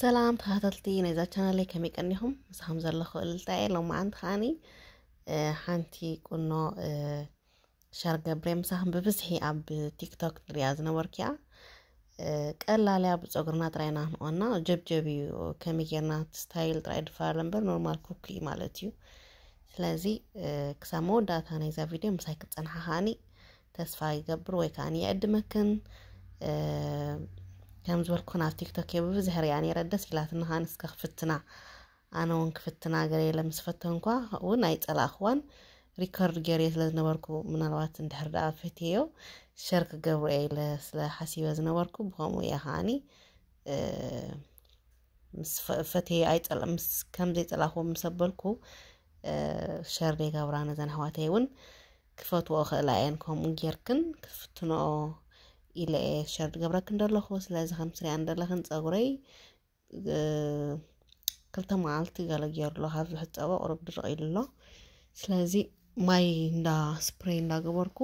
ሰላም ተኸታተልቲ ናይዛ ቻናለይ ከመይ ቀኒኹም ምስ ከምዘሎ ክእልታ እየ ሎማዓንቲ ከዓኒ ሓንቲ ቁኖ ሻር ገብሬ ምሳኹም ብብዝሒ ኣብ ቲክቶክ ንሪያ ዝነበርክ እያ ቀላልያ ብፀጉርና ጥራይና ክንቆና ጀብጀብ እዩ ከመይ ጌርና ስታይል ጥራይ ድፈላለ እምበር ኖርማል እዩ ማለት እዩ ስለዚ ክሳብ መወዳእታ ናይዛ ቪድዮ ምሳይ ክትፀንሓ ከዓኒ ተስፋ ይገብር ወይ ከዓኒ ይዕድመክን ከም ዝበልኩን ኣብ ቲክቶክ እየ ብብዝሕር እያ ነይረ ደስ ኢላትና ንስካ ክፍትና ኣነ እውን ክፍትና ገለ ምስ ፈተንኳ እውን ኣይፀላእኽዋን ሪኮርድ ገይርየ ስለ ዝነበርኩ ምናልባት እንድሕር ዳኣ ፈትዮ ሸር ክገብሮ እየ ስለ ሓሲበ ዝነበርኩ ብከምኡ እየ ከዓኒ ምስ ፈትዮ ከምዘይፀላእኽዎ ምስ ኣበልኩ ሸር ዘይገብራ ነዘን ኣሕዋተይ እውን ክፈትዎ ክእላ እየን ከምኡ ጌርክን ክፍትንኦ ኢለ ሸርድ ገብረክ እንደለኹ ስለዚ ከምዝሪኣ እንደለኽን ፀጉረይ ክልተ መዓልቲ ገለ ገይሩሎ ካብ ዝሕፀቦ ቁርብ ድርቅ ኢሉ ኣሎ ስለዚ ማይ እንዳ ስፕሬይ እንዳገበርኩ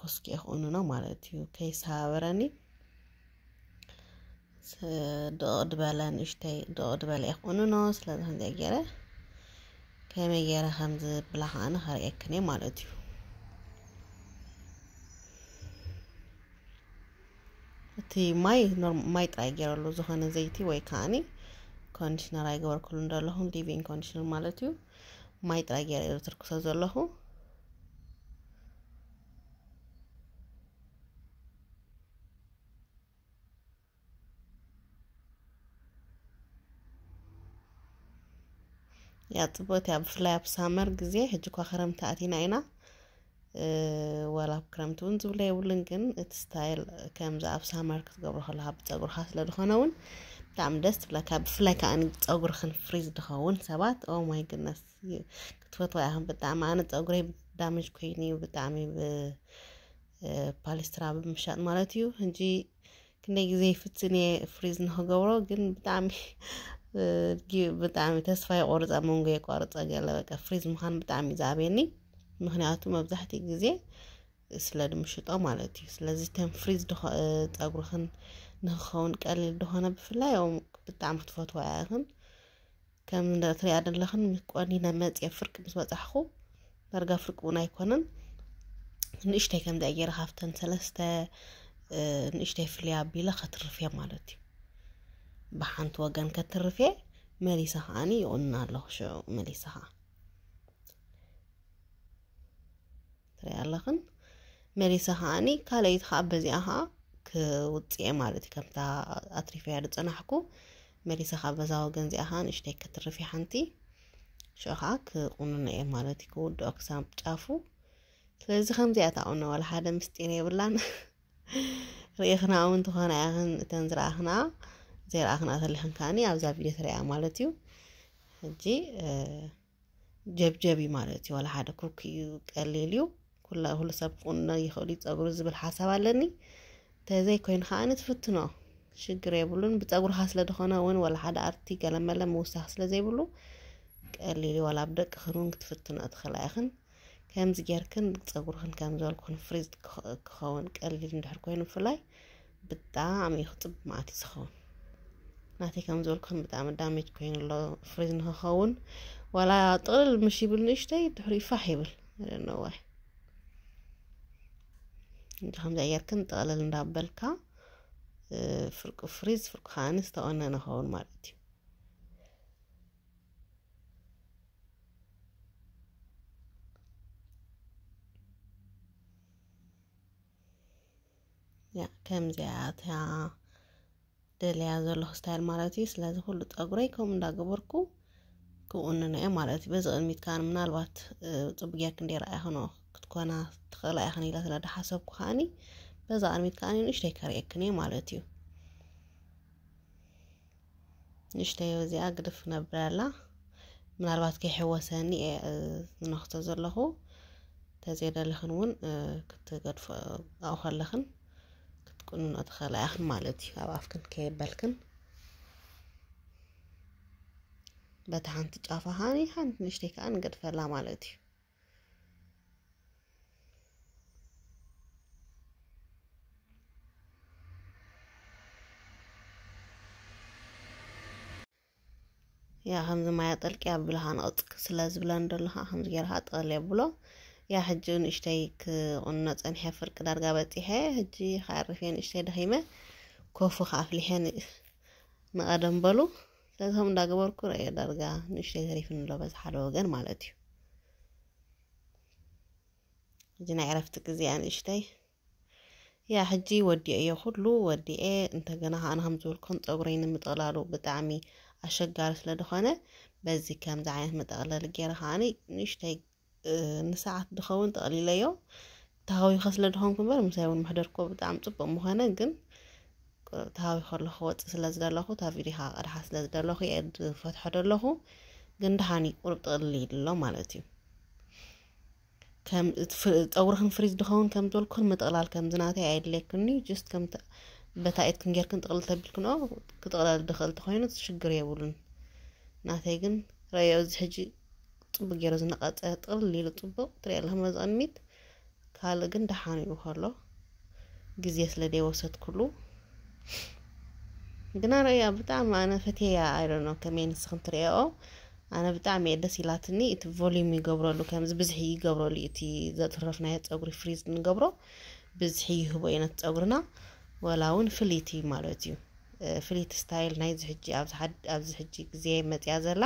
ክ ይኽእኑና ማለት እዩ ከይሰባበረኒ ድቕ ድበለ ንእሽተይ ድቕ ድበለ ክእኑኖ ስለዚ ከምዚኣ ገይረ ከመይ ገይረ ከምዝብላ ከዓነ ከርእየክን ማለት እዩ እቲ ማይ ማይ ጥራይ ገይረሉ ዝኾነ ዘይቲ ወይ ከዓኒ ኮንዲሽነር ኣይገበርክሉ እንደለኹ ሊቪንግ ኮንዲሽነር ማለት እዩ ማይ ጥራይ ገይረ እዩ ትርክሶ ዘለኹ ያ ፅብቕቲ እያ ብፍላይ ኣብ ሳመር ግዜ ሕጂ ኳ ክረምቲ ኣቲና ኢና ዋላ ክረምቲ እውን ዝብለ የብሉን ግን እቲ ስታይል ከምዚ ኣብ ሳመር ክትገብሮ ከለካ ብፀጉርካ ስለ ዝኾነ እውን ብጣዕሚ ደስ ትብለካ ብፍላይ ከዓ ፀጉሪ ፍሪዝ ድኸውን ሰባት ኦ ማይ ግነስ ክትፈት ክትፈትዋ ኢኹም ብጣዕሚ ኣነ ፀጉረይ ዳሜጅ ኮይኑ እዩ ብጣዕሚ ብፓሊስትራ ብምሻጥ ማለት እዩ እንጂ ክንደይ ግዜ ይፍትን እየ ፍሪዝ ንክገብሮ ግን ብጣዕሚ ብጣዕሚ ተስፋ ይቆርፀ መንጎ የቋርፀ ገለ በቃ ፍሪዝ ምኳን ብጣዕሚ እዩ ዝኣበየኒ مهناتو مبزحتي جزي سلاد مشطو مالتي سلازي تنفريز دو صغرخن نخون قليل دوهنا بفلاي او بتعم تفوتو عاغن كم ندري ادلخن مقوانينا مات يفرق مزبطحو نرجع فرقونا يكونن نشتي كم داير حفتن ثلاثه نشتي فليا بلا خطر فيها مالتي بحنت وغان كترفي مالي سهاني يقولنا الله شو مالي سهاني ክሪኢ ኣለኽን መሊሰ ከዓኒ ካልአይቲ ከዓ በዚኣ ከዓ ክውፅአ ማለት እዩ ከምታ ኣትሪፍያ ዝፀናሕኩ መሊሰ ከዓ በዛ ወገን እዚኣ ከዓ ንእሽተይ ክትርፍ ሓንቲ ሽዑ ከዓ ክቁንነ እየ ማለት እዩ ክውድኦ ክሳብ ጫፉ ስለዚ ከምዚኣ ታቁነ ዋላ ሓደ ምስጢር የብላን ርኢኽና እውን ትኾነ ያኽን እተን ዝረኣኽና ዘይረኣኽና ተሊኽን ከዓኒ ኣብዛ ቪድዮ ትሪያ ማለት እዩ ሕጂ ጀብጀብ እዩ ማለት እዩ ዋላ ሓደ ኩክ እዩ ቀሊል እዩ كل هول سبقونا يخلي تأجر زبل حسب علىني تازاي كوين خانة فتنا شجرة بلون بتأجر حسلة دخانة وين ولا حد عرتي كلام ملا موسى حسلة زي بلو قال لي ولا عبدك خرون تفتنا أدخل آخر كم زجر كن بتأجر خن كم زال كون فريز كخون قال لي ندحر كوين فلاي بتاع عم يخطب معتي سخون ناتي كم زول كن بتاع مدامج كوين الله فريز نخون ولا طول مشي بلنشتي تحري فحي بل I ድሓምዛ ጌርክን ጠቕለል እንዳበልካ ፍርቁ ፍሪዝ ፍርቁ ከዓኒ ዝተቆነነ ንኸውን ማለት እዩ ያ ከምዚኣ እታ ደልያ ዘለኹ ስታይል ማለት እዩ ስለዚ ኩሉ ፀጉረይ ከምኡ እንዳገበርኩ ክቁንነ እየ ማለት እዩ በዚ ቅድሚትካ ምናልባት ፅቡጊያ ክንደይ እንዴ ረኣይኹኖ كتكونا تخلى اخني لا تلا حسب خاني بزا ارميت كاني نشتي كاري اكني مالتي نشتي وزي اقدف نبرالا من اربات كي حوساني اه نختزر لهو تزيد لخنون اه كتقدف اوخر لخن كتكون ادخل اخن مالتي افكن كي بلكن بتعنت جافهاني هاني حنت نشتي كان قد فلا مالتي ያ ከምዚ ማያ ጠልቂ ኣብልካ ንቅፅቅ ስለ ዝብለን ደለካ ከምዚ ጌርካ ጠቅል የብሎ ያ ሕጂ ንእሽተይ ክቁኖ ፀኒሐ ፍርቂ ዳርጋ በፂሐ ሕጂ ከዕርፍ እየ ንእሽተይ ደኺመ ኮፉ ከኣፍሊሐ ንቐደም በሉ ስለዚ ከም እንዳገበርኩ ረእየ ዳርጋ ንእሽተይ ተሪፍ ንሎ በዚ ሓደ ወገን ማለት እዩ እዚ ናይ ዕረፍቲ ግዜ ንእሽተይ ያ ሕጂ ወዲአ እየ ኩሉ ወዲአ እንተገና ከዓ ንከም ዝብልኮን ፀጉረይ ንምጥቕላሉ ብጣዕሚ ኣሸጋሪ ስለ ድኾነ በዚ ከምዚ ዓይነት መጠቕለሊ ገይረ ከዓኒ ንእሽተይ ንሰዓት ድኸውን ጠቕሊለዮ ተሃዊኸ ስለ ድኾንኩ እምበር ምሳይ እውን ምሕደርኮ ብጣዕሚ ፅቡቅ ምኾነ ግን ተሃዊኸ ኣለኹ ክወፅእ ስለ ዝደለኹ እታ ቪድዮ ካ ቅድሓ ስለ ዝደለኹ እየ ዝፈትሖ ደለኹ ግን ድሓኒ ቁርብ ጥቕሊል ይድሎ ማለት እዩ ፀጉርክን ክንፍሪዝ ድኸውን ከም ዝበልኩን ከም ዝናተይ ኣየድልየክኒ ጅስት ከምቲ በታኢት ክንጌርክን ጥቕልል ተቢልክንኦ ክጥቕላ ዝድኽእል እንተኮይኑ ዝሽግር የብሉን ናተይ ግን ረዮ እዚ ሕጂ ፅቡቅ ገይሩ ዝነቐፀ ጥቕልል ኢሉ ፅቡቅ ትሪኢ ኣለኹም እዚ ቅድሚት ካልእ ግን ደሓን እዩ ከሎ ግዜ ስለ ደይወሰድኩሉ ግና ረእያ ብጣዕሚ ኣነ ፈትያ ኣይደኖ ከመይ ንስኽን ትሪኦ ኣነ ብጣዕሚ እየ ደስ ኢላትኒ እቲ ቮሊም ይገብረሉ ከምዚ ብዝሒ ይገብረሉ እቲ ዘትረፍናዮ ፀጉሪ ፍሪዝ ንገብሮ ብዝሒ ይህቦ እዩ ነቲ ፀጉርና ወላ እውን ፍሊት እዩ ማለት እዩ ፍሊት ስታይል ናይዚ ሕጂ ኣብዚ ሕጂ ግዜ መፅያ ዘላ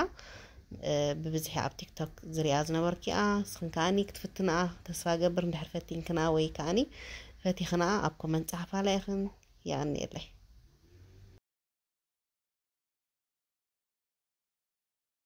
ብብዝሒ ኣብ ቲክቶክ ዝሪኣ ዝነበርኪ ኣ ንስክን ከዓኒ ክትፍትንኣ ተስፋ ገብር እንድሕር ፈቲንክና ወይ ከዓኒ ፈቲኽና ኣብ ኮመንት ፀሓፋላ ኢኽን ይኣኒ የለይ